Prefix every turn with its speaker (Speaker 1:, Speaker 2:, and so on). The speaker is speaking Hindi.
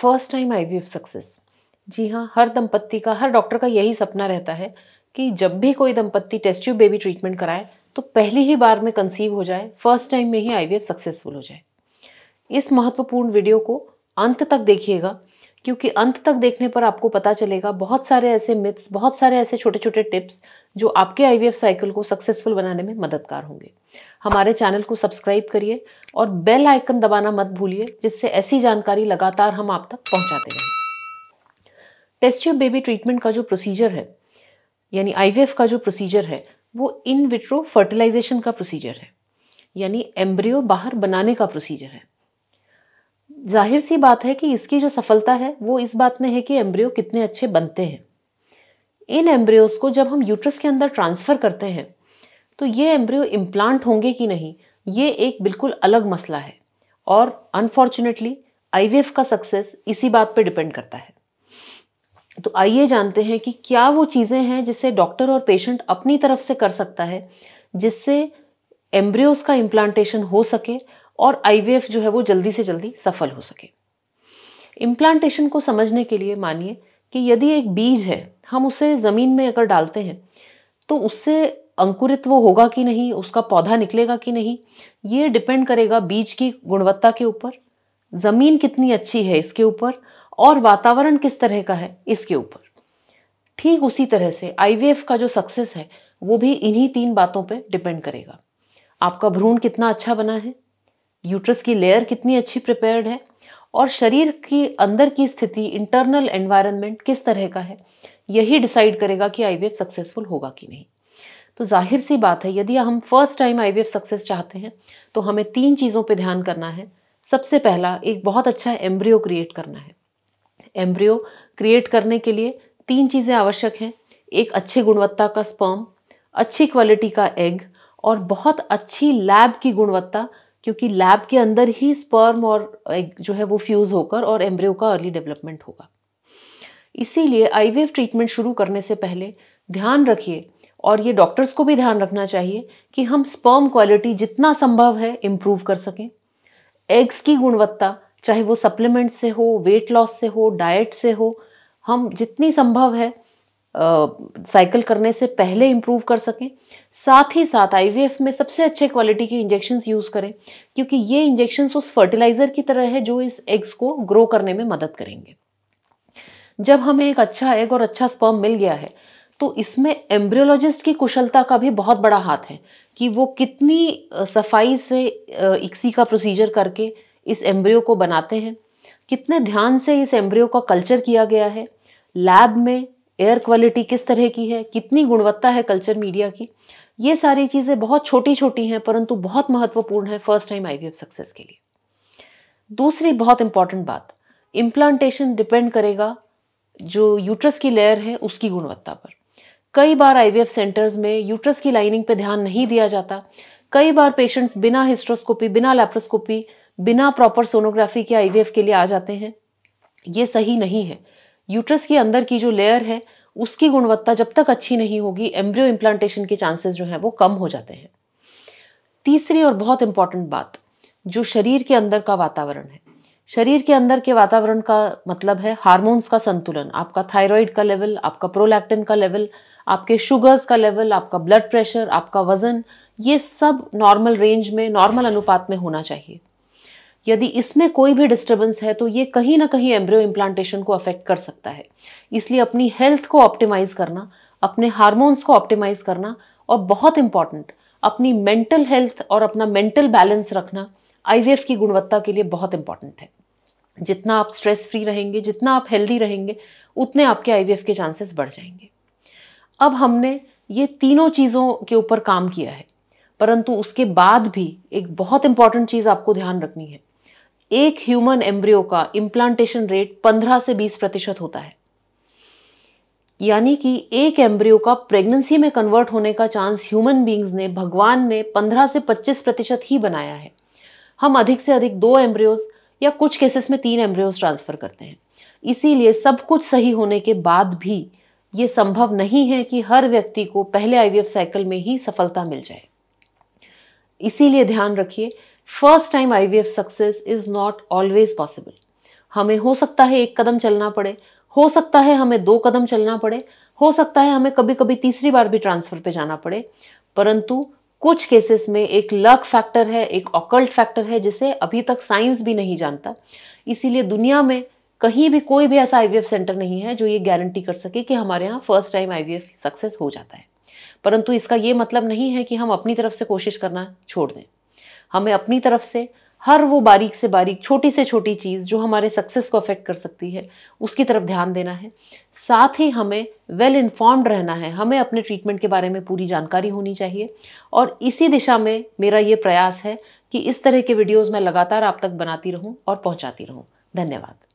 Speaker 1: first time I V success जी हाँ हर दंपत्ति का हर डॉक्टर का यही सपना रहता है कि जब भी कोई दंपत्ति टेस्ट ट्यूब बेबी ट्रीटमेंट कराए तो पहली ही बार में कंसीव हो जाए फर्स्ट टाइम में ही आईवीएफ सक्सेसफुल हो जाए इस महत्वपूर्ण वीडियो को अंत तक देखिएगा क्योंकि अंत तक देखने पर आपको पता चलेगा बहुत सारे ऐसे मिथ्स बहुत सारे ऐसे छोटे छोटे टिप्स जो आपके आई साइकिल को सक्सेसफुल बनाने में मददगार होंगे हमारे चैनल को सब्सक्राइब करिए और बेल आइकन दबाना मत भूलिए जिससे ऐसी जानकारी लगातार हम आप तक पहुंचाते रहें टेस्ट ट्यूब बेबी ट्रीटमेंट का जो प्रोसीजर है यानी आईवीएफ का जो प्रोसीजर है वो इन विट्रो फर्टिलाइजेशन का प्रोसीजर है यानी एम्ब्रियो बाहर बनाने का प्रोसीजर है जाहिर सी बात है कि इसकी जो सफलता है वो इस बात में है कि एम्ब्रियो कितने अच्छे बनते हैं इन एम्ब्रियोज को जब हम यूट्रस के अंदर ट्रांसफ़र करते हैं तो ये एम्ब्रियो इम्प्लांट होंगे कि नहीं ये एक बिल्कुल अलग मसला है और अनफॉर्चुनेटली आई का सक्सेस इसी बात पर डिपेंड करता है तो आइए जानते हैं कि क्या वो चीज़ें हैं जिसे डॉक्टर और पेशेंट अपनी तरफ से कर सकता है जिससे एम्ब्रियोज का इम्प्लांटेशन हो सके और आई जो है वो जल्दी से जल्दी सफल हो सके इम्प्लांटेशन को समझने के लिए मानिए कि यदि एक बीज है हम उसे ज़मीन में अगर डालते हैं तो उससे अंकुरित वो होगा कि नहीं उसका पौधा निकलेगा कि नहीं ये डिपेंड करेगा बीज की गुणवत्ता के ऊपर ज़मीन कितनी अच्छी है इसके ऊपर और वातावरण किस तरह का है इसके ऊपर ठीक उसी तरह से आईवीएफ का जो सक्सेस है वो भी इन्हीं तीन बातों पे डिपेंड करेगा आपका भ्रूण कितना अच्छा बना है यूट्रस की लेयर कितनी अच्छी प्रिपेयर्ड है और शरीर की अंदर की स्थिति इंटरनल एनवायरनमेंट किस तरह का है यही डिसाइड करेगा कि आईवीएफ सक्सेसफुल होगा कि नहीं तो जाहिर सी बात है यदि हम फर्स्ट टाइम आई सक्सेस चाहते हैं तो हमें तीन चीज़ों पर ध्यान करना है सबसे पहला एक बहुत अच्छा एम्ब्रियो क्रिएट करना है एम्ब्रियो क्रिएट करने के लिए तीन चीज़ें आवश्यक हैं एक अच्छी गुणवत्ता का स्पर्म अच्छी क्वालिटी का एग और बहुत अच्छी लैब की गुणवत्ता क्योंकि लैब के अंदर ही स्पर्म और एग जो है वो फ्यूज़ होकर और एम्ब्रियो का अर्ली डेवलपमेंट होगा इसीलिए आईवीएफ ट्रीटमेंट शुरू करने से पहले ध्यान रखिए और ये डॉक्टर्स को भी ध्यान रखना चाहिए कि हम स्पर्म क्वालिटी जितना संभव है इम्प्रूव कर सकें एग्स की गुणवत्ता चाहे वो सप्लीमेंट से हो वेट लॉस से हो डाइट से हो हम जितनी संभव है साइकिल करने से पहले इम्प्रूव कर सकें साथ ही साथ आईवीएफ में सबसे अच्छे क्वालिटी के इंजेक्शन यूज़ करें क्योंकि ये इंजेक्शंस उस फर्टिलाइज़र की तरह है जो इस एग्स को ग्रो करने में मदद करेंगे जब हमें एक अच्छा एग और अच्छा स्पर्म मिल गया है तो इसमें एम्ब्रियोलॉजिस्ट की कुशलता का भी बहुत बड़ा हाथ है कि वो कितनी सफाई से इक्सी का प्रोसीजर करके इस एम्ब्रियो को बनाते हैं कितने ध्यान से इस एम्ब्रियो का कल्चर किया गया है लैब में एयर क्वालिटी किस तरह की है कितनी गुणवत्ता है कल्चर मीडिया की ये सारी चीज़ें बहुत छोटी छोटी हैं परंतु बहुत महत्वपूर्ण है फर्स्ट टाइम आई सक्सेस के लिए दूसरी बहुत इंपॉर्टेंट बात इम्प्लांटेशन डिपेंड करेगा जो यूट्रस की लेयर है उसकी गुणवत्ता पर कई बार आईवीएफ सेंटर्स में यूट्रस की लाइनिंग पे ध्यान नहीं दिया जाता कई बार पेशेंट्स बिना हिस्ट्रोस्कोपी बिना लेप्रोस्कोपी बिना प्रॉपर सोनोग्राफी के आईवीएफ के लिए आ जाते हैं ये सही नहीं है यूट्रस के अंदर की जो लेयर है उसकी गुणवत्ता जब तक अच्छी नहीं होगी एम्ब्रियो इम्प्लांटेशन के चांसेस जो हैं वो कम हो जाते हैं तीसरी और बहुत इंपॉर्टेंट बात जो शरीर के अंदर का वातावरण है शरीर के अंदर के वातावरण का मतलब है हार्मोन्स का संतुलन आपका थायराइड का लेवल आपका प्रोलैक्टिन का लेवल आपके शुगर्स का लेवल आपका ब्लड प्रेशर आपका वज़न ये सब नॉर्मल रेंज में नॉर्मल अनुपात में होना चाहिए यदि इसमें कोई भी डिस्टर्बेंस है तो ये कहीं ना कहीं एम्ब्रियो इम्प्लांटेशन को अफेक्ट कर सकता है इसलिए अपनी हेल्थ को ऑप्टिमाइज़ करना अपने हार्मोन्स को ऑप्टिमाइज़ करना और बहुत इम्पॉर्टेंट अपनी मेंटल हेल्थ और अपना मेंटल बैलेंस रखना आई की गुणवत्ता के लिए बहुत इंपॉर्टेंट है जितना आप स्ट्रेस फ्री रहेंगे जितना आप हेल्दी रहेंगे उतने आपके आई के चांसेस बढ़ जाएंगे अब हमने ये तीनों चीज़ों के ऊपर काम किया है परंतु उसके बाद भी एक बहुत इंपॉर्टेंट चीज़ आपको ध्यान रखनी है एक ह्यूमन एम्ब्रियो का इम्प्लांटेशन रेट 15 से 20 प्रतिशत होता है यानी कि एक एम्ब्रियो का प्रेगनेंसी में कन्वर्ट होने का चांस ह्यूमन बींग्स ने भगवान ने 15 से 25 प्रतिशत ही बनाया है हम अधिक से अधिक दो एम्ब्रियोज या कुछ केसेस में तीन एम्ब्रियोज ट्रांसफ़र करते हैं इसीलिए सब कुछ सही होने के बाद भी ये संभव नहीं है कि हर व्यक्ति को पहले आईवीएफ साइकिल में ही सफलता मिल जाए इसीलिए ध्यान रखिए first time IVF success is not always possible हमें हो सकता है एक कदम चलना पड़े हो सकता है हमें दो कदम चलना पड़े हो सकता है हमें कभी कभी तीसरी बार भी ट्रांसफर पे जाना पड़े परंतु कुछ केसेस में एक लक फैक्टर है एक ऑकल्ट फैक्टर है जिसे अभी तक साइंस भी नहीं जानता इसीलिए दुनिया में कहीं भी कोई भी ऐसा आईवीएफ सेंटर नहीं है जो ये गारंटी कर सके कि हमारे यहाँ फर्स्ट टाइम आईवीएफ सक्सेस हो जाता है परंतु इसका ये मतलब नहीं है कि हम अपनी तरफ से कोशिश करना छोड़ दें हमें अपनी तरफ से हर वो बारीक से बारीक छोटी से छोटी चीज़ जो हमारे सक्सेस को अफेक्ट कर सकती है उसकी तरफ ध्यान देना है साथ ही हमें वेल well इन्फॉर्म्ड रहना है हमें अपने ट्रीटमेंट के बारे में पूरी जानकारी होनी चाहिए और इसी दिशा में मेरा ये प्रयास है कि इस तरह के वीडियोज़ मैं लगातार आप तक बनाती रहूँ और पहुँचाती रहूँ धन्यवाद